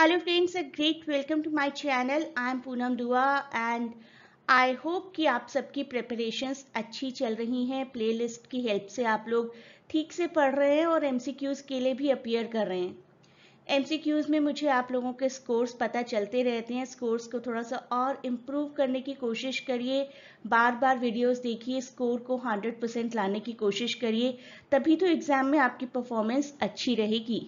Hello friends a great welcome to my channel I am Poonam Dua and I hope कि आप सबकी preparations अच्छी चल रही हैं प्लेलिस्ट की हेल्प से आप लोग ठीक से पढ़ रहे हैं और एमसीक्यूज़ के लिए भी अपियर कर रहे हैं एमसीक्यूज़ में मुझे आप लोगों के स्कोर्स पता चलते रहते हैं स्कोर्स को थोड़ा सा और इम्प्रूव करने की कोशिश करिए बार बार वीडियोस देखिए स्कोर को 100% लाने की कोशिश करिए तभी तो एग्ज़ाम में आपकी परफॉर्मेंस अच्छी रहेगी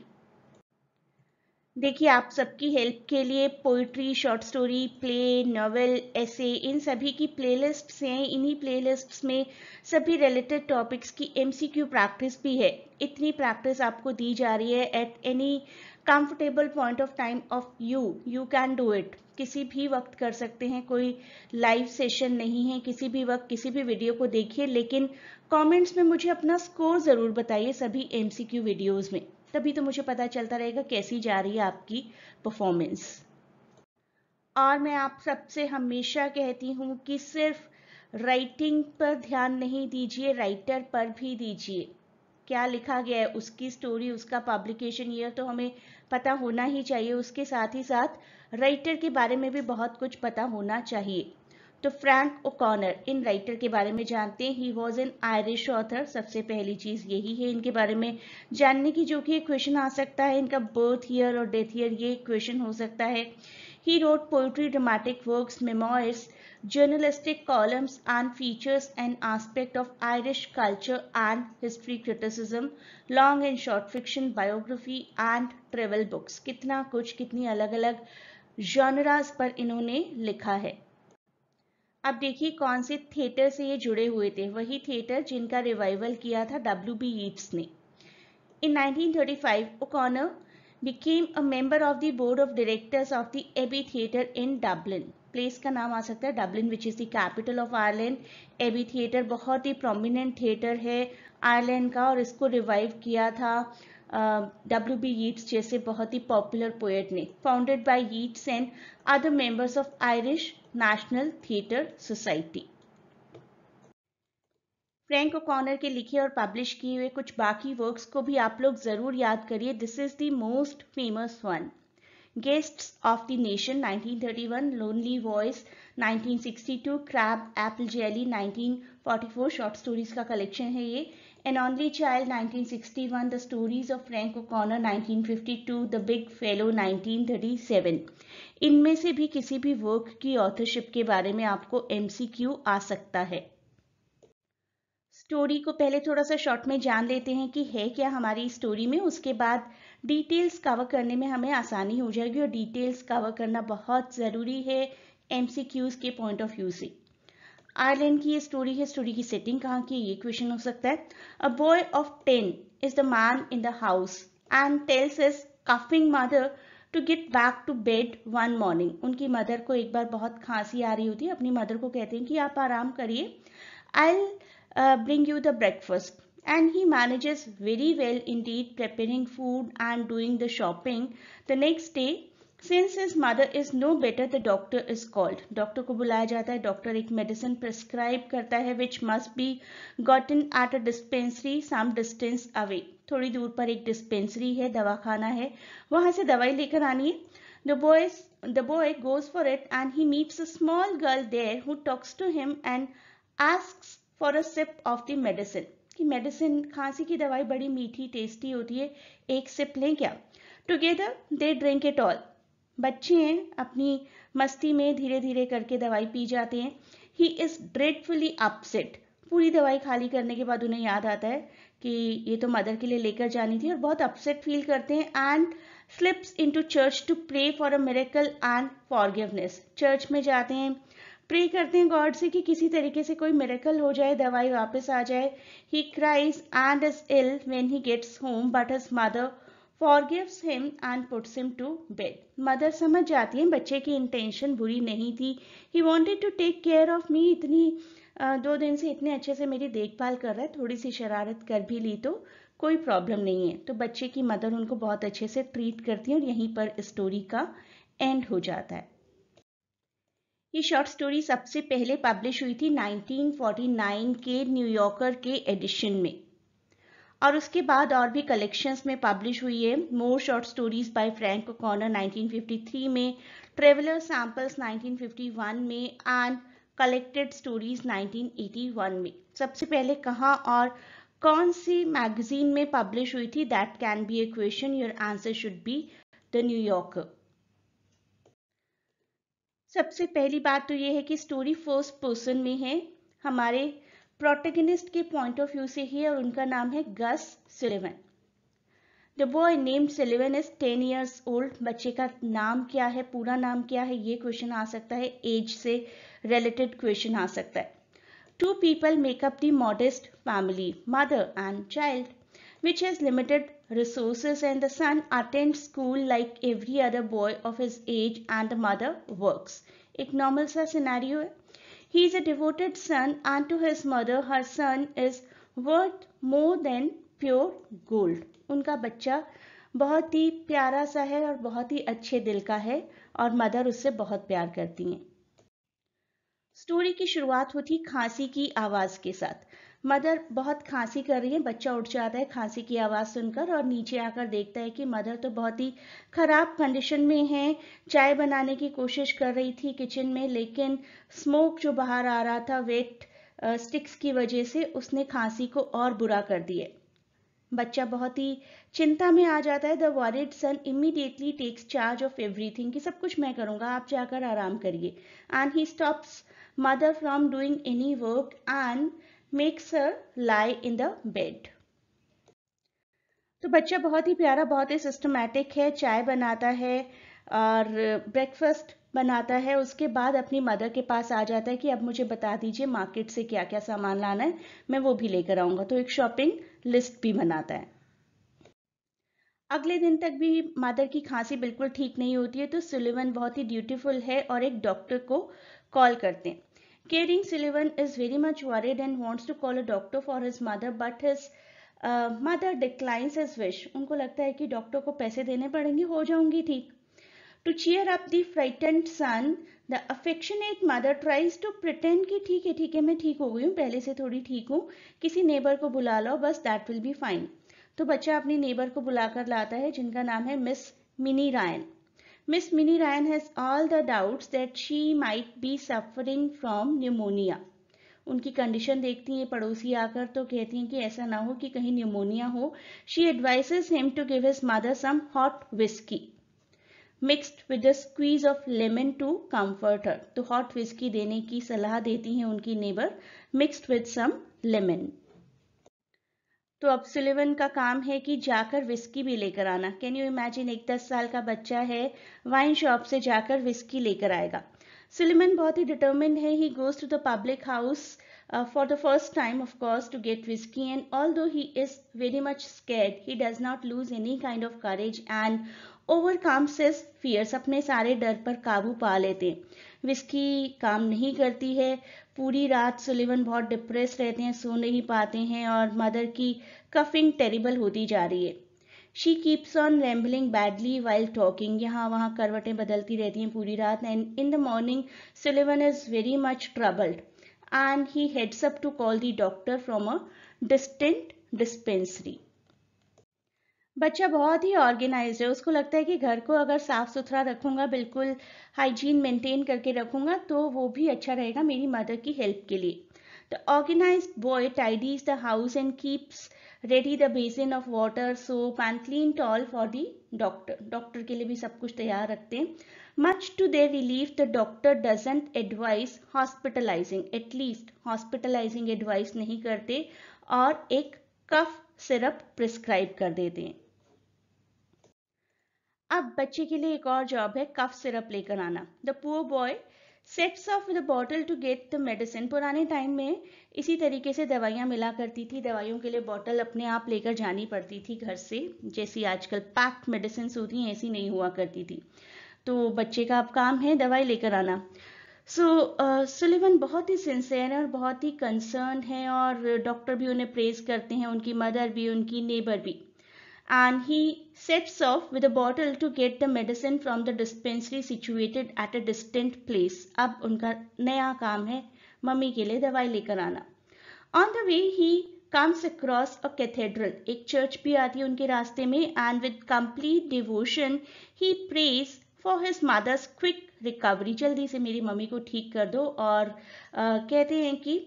देखिए आप सबकी हेल्प के लिए poetry short story play novel ऐसे इन सभी की प्लेलिस्ट्स हैं इन्हीं प्लेलिस्ट्स में सभी रिलेटेड टॉपिक्स की एमसीक्यू प्रैक्टिस भी है इतनी प्रैक्टिस आपको दी जा रही है at any comfortable point of time of you you can do it किसी भी वक्त कर सकते हैं कोई लाइव सेशन नहीं है किसी भी वक्त किसी भी वीडियो को देखिए लेकिन कॉमेंट्स में मुझे अपना स्कोर ज़रूर बताइए सभी क्यू वीडियोज़ में तभी तो मुझे पता चलता रहेगा कैसी जा रही है आपकी परफॉर्मेंस और मैं आप सबसे हमेशा कहती हूँ कि सिर्फ राइटिंग पर ध्यान नहीं दीजिए राइटर पर भी दीजिए क्या लिखा गया है उसकी स्टोरी उसका पब्लिकेशन ये तो हमें पता होना ही चाहिए उसके साथ ही साथ राइटर के बारे में भी बहुत कुछ पता होना चाहिए तो फ्रैंक ओकॉनर इन राइटर के बारे में जानते हैं he was an Irish author सबसे पहली चीज़ यही है इनके बारे में जानने की जो कि क्वेश्चन आ सकता है इनका बर्थ ईयर और डेथ ईयर ये क्वेश्चन हो सकता है he wrote poetry dramatic work memoirs journalistic columns and features and aspect of Irish culture and history criticism long and short fiction biography and travel books कितना कुछ कितनी अलग अलग जॉनराज पर इन्होंने लिखा है अब देखिए कौन से थिएटर से ये जुड़े हुए थे वही थिएटर जिनका रिवाइवल किया था डब्ल्यू बी ईट्स ने in 1935 O'Connor became a member of the board of directors of the Abbey theatre in Dublin place का नाम आ सकता है Dublin which is the capital of Ireland Abbey theatre बहुत ही प्रोमिनेंट थिएटर है Ireland का और इसको रिवाइव किया था डब्ल्यू बी ईट्स जैसे बहुत ही पॉपुलर पोएट ने founded by Yeats and other members of Irish national theatre society Frank O'Connor के लिखे और पब्लिश किए हुए कुछ बाकी वर्क्स को भी आप लोग ज़रूर याद करिए this is the most famous one Guests of the nation 1931, lonely voice 1962, crab apple jelly 1944 stories स्टोरीज का कलेक्शन है ये An Only Child 1961, The Stories of Frank O'Connor 1952, The Big Fellow 1937. इनमें से भी किसी भी वर्क की ऑथरशिप के बारे में आपको क्यू आ सकता है स्टोरी को पहले थोड़ा सा शॉर्ट में जान लेते हैं कि है क्या हमारी स्टोरी में उसके बाद डिटेल्स कवर करने में हमें आसानी हो जाएगी और डिटेल्स कवर करना बहुत ज़रूरी है क्यूज के पॉइंट ऑफ व्यू से आयरलैंड की ये स्टोरी है स्टोरी की सेटिंग कहाँ की ये क्वेश्चन हो सकता है a boy of ten is the man in the house and tells is coughing mother to get back to bed one morning उनकी मदर को एक बार बहुत खांसी आ रही होती है अपनी मदर को कहते हैं कि आप आराम करिए I bring you the breakfast and he manages very well indeed preparing food and doing the shopping the next day Since his mother is no better, the doctor is called doctor को बुलाया जाता है doctor एक medicine prescribe करता है which must be gotten at a dispensary some distance away. थोड़ी दूर पर एक डिस्पेंसरी है दवाखाना है वहां से दवाई लेकर आनी है The boy the boy goes for it and he meets a small girl there who talks to him and asks for a sip of the medicine कि मेडिसिन खांसी की दवाई बड़ी मीठी टेस्टी होती है एक सिप लें क्या together they drink it all बच्चे हैं अपनी मस्ती में धीरे धीरे करके दवाई पी जाते हैं ही इज़ ड्रेडफुली अपसेट पूरी दवाई खाली करने के बाद उन्हें याद आता है कि ये तो मदर के लिए लेकर जानी थी और बहुत अपसेट फील करते हैं and slips into church to pray for a miracle and forgiveness church में जाते हैं प्रे करते हैं गॉड से कि किसी तरीके से कोई मेरेकल हो जाए दवाई वापस आ जाए he cries and is ill when he gets home but his mother forgives him and puts him to bed mother समझ जाती है बच्चे की इंटेंशन बुरी नहीं थी he wanted to take care of me इतनी दो दिन से इतने अच्छे से मेरी देखभाल कर रहा है थोड़ी सी शरारत कर भी ली तो कोई प्रॉब्लम नहीं है तो बच्चे की मदर उनको बहुत अच्छे से ट्रीट करती है और यहीं पर स्टोरी का एंड हो जाता है ये शॉर्ट स्टोरी सबसे पहले पब्लिश हुई थी 1949 के न्यूयॉर्कर के एडिशन में और उसके बाद और भी कलेक्शंस में पब्लिश हुई है more short stories by Frank Connor 1953 में ट्रेवलर सैम्पल्स 1951 में एंड कलेक्टेड स्टोरीज 1981 में सबसे पहले कहाँ और कौन सी मैगजीन में पब्लिश हुई थी that can be a question your answer should be the New York सबसे पहली बात तो ये है कि स्टोरी फर्स्ट पर्सन में है हमारे प्रोटेगनिस्ट के पॉइंट ऑफ व्यू से ही और उनका नाम है Gus Sullivan the boy name Sullivan is ten years old बच्चे का नाम क्या है पूरा नाम क्या है ये क्वेश्चन आ सकता है एज से रिलेटेड क्वेश्चन आ सकता है two people make up the modest family mother and child which has limited resources and the son attend school like every other boy of his age and the mother works. एक normal सा scenario है He is a devoted son and to his mother her son is worth more than pure gold. उनका बच्चा बहुत ही प्यारा सा है और बहुत ही अच्छे दिल का है और मदर उससे बहुत प्यार करती हैं स्टोरी की शुरुआत होती खांसी की आवाज के साथ मदर बहुत खांसी कर रही है बच्चा उठ जाता है खांसी की आवाज़ सुनकर और नीचे आकर देखता है कि मदर तो बहुत ही ख़राब कंडीशन में है चाय बनाने की कोशिश कर रही थी किचन में लेकिन स्मोक जो बाहर आ रहा था वेट स्टिक्स की वजह से उसने खांसी को और बुरा कर दिया बच्चा बहुत ही चिंता में आ जाता है the worried son immediately takes charge of everything कि सब कुछ मैं करूंगा आप जाकर आराम करिए and he stops mother from doing any work and makes her lie in the bed. तो बच्चा बहुत ही प्यारा बहुत ही सिस्टमैटिक है चाय बनाता है और ब्रेकफास्ट बनाता है उसके बाद अपनी मदर के पास आ जाता है कि अब मुझे बता दीजिए मार्केट से क्या क्या सामान लाना है मैं वो भी लेकर आऊंगा तो एक शॉपिंग लिस्ट भी बनाता है अगले दिन तक भी मादर की खांसी बिल्कुल ठीक नहीं होती है तो सुलिवन बहुत ही ड्यूटीफुल है और एक डॉक्टर को कॉल करते हैं Caring Sullivan is very much worried and wants to call a doctor for his mother but his mother declines is wish उनको लगता है कि डॉक्टर को पैसे देने पड़ेंगे हो जाऊंगी ठीक to cheer up the frightened son the affectionate mother tries to pretend कि ठीक है ठीक है मैं ठीक हो गई हूँ पहले से थोड़ी ठीक हूँ किसी नेबर को बुला लो बस दैट विल बी फाइन तो बच्चा अपनी नेबर को बुलाकर लाता है जिनका नाम है Miss Minnie Ryan Miss Minnie Ryan has all the doubts that she might be suffering from pneumonia. उनकी कंडीशन देखती हैं पड़ोसी आकर तो कहती हैं कि ऐसा ना हो कि कहीं न्यूमोनिया हो she advises him to give his mother some hot whiskey mixed with squeeze of lemon to comfort तो हॉट विस्की देने की सलाह देती हैं उनकी neighbour mixed with some lemon तो अब सुलेवन का काम है कि जाकर विस्की भी लेकर आना कैन यू इमेजिन एक दस साल का बच्चा है वाइन शॉप से जाकर विस्की लेकर आएगा सुलेमन बहुत ही डिटर्मेंट है he goes to the public house for the first time of course to get whiskey and although he is very much scared he does not lose any kind of courage and overcome his fears अपने सारे डर पर काबू पा लेते हैं whisky काम नहीं करती है पूरी रात सुलिवन बहुत डिप्रेस रहते हैं सो नहीं पाते हैं और मदर की कफिंग टेरिबल होती जा रही है she keeps on rambling badly while talking यहाँ वहाँ करवटें बदलती रहती हैं पूरी रात and in the morning Sullivan is very much troubled and he heads up to call the doctor from a distant dispensary बच्चा बहुत ही ऑर्गेनाइज है उसको लगता है कि घर को अगर साफ सुथरा रखूंगा बिल्कुल हाइजीन मेंटेन करके रखूंगा तो वो भी अच्छा रहेगा मेरी मदर की हेल्प के लिए the organise boy tidies the house and keeps ready the basin of water soap and clean towel for the doctor doctor के लिए भी सब कुछ तैयार रखते हैं much to their relief the doctor doesn't advise hospitalising at least hospitalising advise नहीं करते और एक कफ सिरप प्रिस्क्राइब कर देते हैं अब बच्चे के लिए एक और जॉब है कफ सिरप लेकर आना the poor boy sets off the bottle to get the medicine पुराने टाइम में इसी तरीके से दवाइयाँ मिला करती थी दवाइयों के लिए बॉटल अपने आप लेकर जानी पड़ती थी घर से जैसी आजकल पैक्ड मेडिसिन होती हैं ऐसी नहीं हुआ करती थी तो बच्चे का अब काम है दवाई लेकर आना सो so, सुलिवन uh, बहुत ही सिंसेयर है और बहुत ही कंसर्न है और डॉक्टर भी उन्हें प्रेज करते हैं उनकी मदर भी उनकी नेबर भी and he sets off with a bottle to get the medicine from the dispensary situated at a distant place. अब उनका नया काम है मम्मी के लिए दवाई लेकर आना on the way he comes across a cathedral एक चर्च भी आती है उनके रास्ते में and with complete devotion he prays for his mother's quick recovery जल्दी से मेरी मम्मी को ठीक कर दो और आ, कहते हैं कि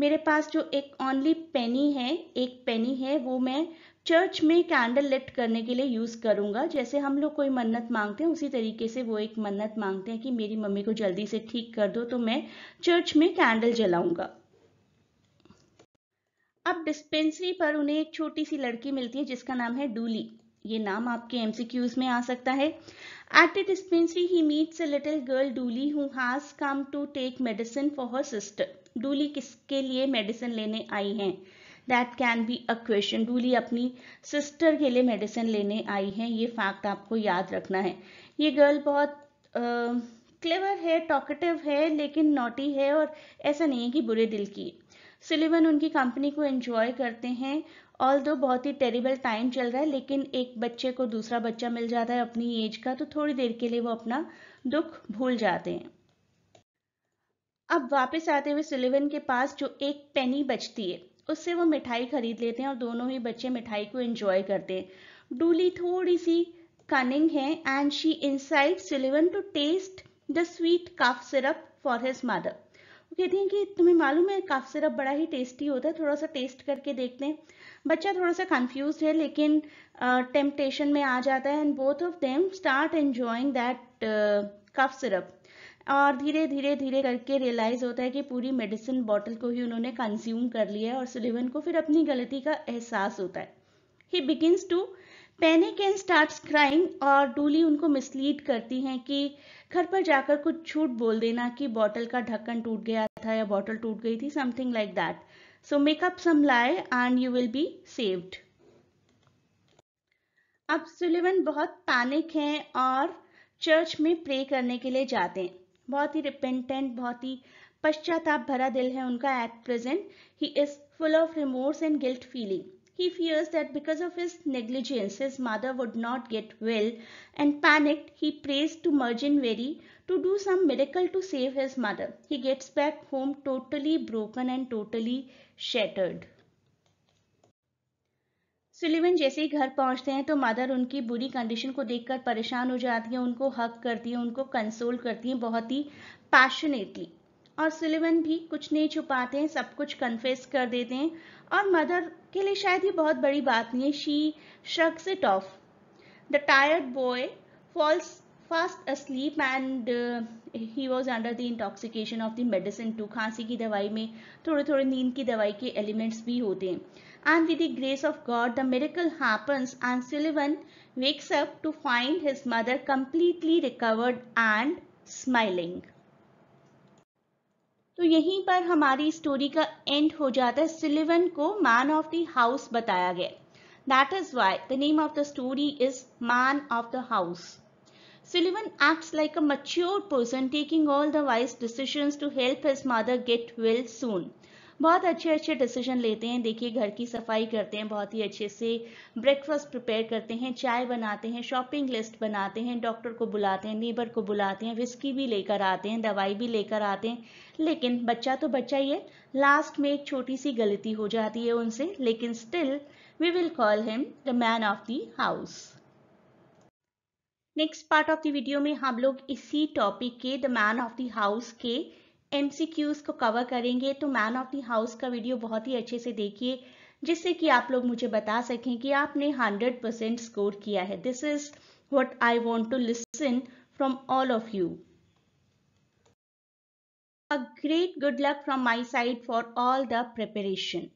मेरे पास जो एक ओनली पेनी है एक पेनी है वो मैं चर्च में कैंडल लिट करने के लिए यूज़ करूंगा जैसे हम लोग कोई मन्नत मांगते हैं उसी तरीके से वो एक मन्नत मांगते हैं कि मेरी मम्मी को जल्दी से ठीक कर दो तो मैं चर्च में कैंडल जलाऊंगा अब डिस्पेंसरी पर उन्हें एक छोटी सी लड़की मिलती है जिसका नाम है डूली ये नाम आपके एमसीक्यूज में आ सकता है at the dispensary he meets a little girl Dooley who has come to take medicine for her sister Dooley किसके लिए मेडिसिन लेने आई हैं that can be a question Dooley अपनी सिस्टर के लिए मेडिसिन लेने आई है ये फैक्ट आपको याद रखना है ये गर्ल बहुत क्लेवर है टॉकेटिव है लेकिन नोटी है और ऐसा नहीं है कि बुरे दिल की सिलिवन उनकी कंपनी को एंजॉय करते हैं ऑल दो बहुत ही टेरिबल टाइम चल रहा है लेकिन एक बच्चे को दूसरा बच्चा मिल जाता है अपनी एज का तो थोड़ी देर के लिए वो अपना दुख भूल जाते हैं अब वापस आते हुए सिलिवन के पास जो एक पेनी बचती है उससे वो मिठाई खरीद लेते हैं और दोनों ही बच्चे मिठाई को एंजॉय करते हैं डूली थोड़ी सी कनिंग है and she incite Sullivan to taste the sweet cough syrup for his mother वो कहती हैं कि तुम्हें मालूम है काफ सिरप बड़ा ही टेस्टी होता है थोड़ा सा टेस्ट करके देखते हैं बच्चा थोड़ा सा कंफ्यूज है लेकिन टेम्पटेशन uh, में आ जाता है and both of them start enjoying that cough syrup और धीरे धीरे धीरे करके रियलाइज़ होता है कि पूरी मेडिसिन बॉटल को ही उन्होंने कंज्यूम कर लिया है और सुलिवन को फिर अपनी गलती का एहसास होता है he begins to panic and start crying और डूली उनको मिसलीड करती हैं कि घर पर जाकर कुछ झूठ बोल देना कि बॉटल का ढक्कन टूट गया था या बॉटल टूट गई थी something like that so make up some lie and you will be saved अब सुलिवन बहुत पैनिक हैं और चर्च में प्रे करने के लिए जाते हैं बहुत ही रिपेंटेंट बहुत ही पश्चाताप भरा दिल है उनका at present he is full of remorse and guilt feeling he fears that because of his negligence his mother would not get well and panicked he prays to Virgin Mary to do some medical to save his mother he gets back home totally broken and totally shattered Sullivan जैसे ही घर पहुंचते हैं तो mother उनकी बुरी condition को देखकर परेशान हो जाती हैं उनको हक करती हैं उनको कंसोल करती हैं बहुत ही पैशनेटली और सुलिवन भी कुछ नहीं छुपाते हैं सब कुछ कन्फेस कर देते हैं और मदर के लिए शायद ये बहुत बड़ी बात नहीं है she shakes it off the tired boy falls fast asleep and uh, he was under the intoxication of the medicine too. खांसी की दवाई में थोड़े थोड़े नींद की दवाई के एलिमेंट्स भी होते हैं And with the grace of God, the miracle happens and Sullivan wakes up to find his mother completely recovered and smiling. तो यहीं पर हमारी स्टोरी का एंड हो जाता है सिलिवन को मैन ऑफ द हाउस बताया गया that is why the name of the story is man of the house Sullivan acts like a mature person taking all the wise decisions to help his mother get well soon. बहुत अच्छे अच्छे decision लेते हैं देखिए घर की सफाई करते हैं बहुत ही अच्छे से ब्रेकफास्ट प्रिपेयर करते हैं चाय बनाते हैं शॉपिंग लिस्ट बनाते हैं डॉक्टर को बुलाते हैं नेबर को बुलाते हैं विस्की भी लेकर आते हैं दवाई भी लेकर आते हैं लेकिन बच्चा तो बच्चा ही है लास्ट में एक छोटी सी गलती हो जाती है उनसे लेकिन still we will call him the man of the house next part of the video में हम लोग इसी टॉपिक के the man of the house के एमसीक्यूज को कवर करेंगे तो मैन ऑफ द हाउस का वीडियो बहुत ही अच्छे से देखिए जिससे कि आप लोग मुझे बता सकें कि आपने 100 परसेंट स्कोर किया है this is what I want to listen from all of you a great good luck from my side for all the preparation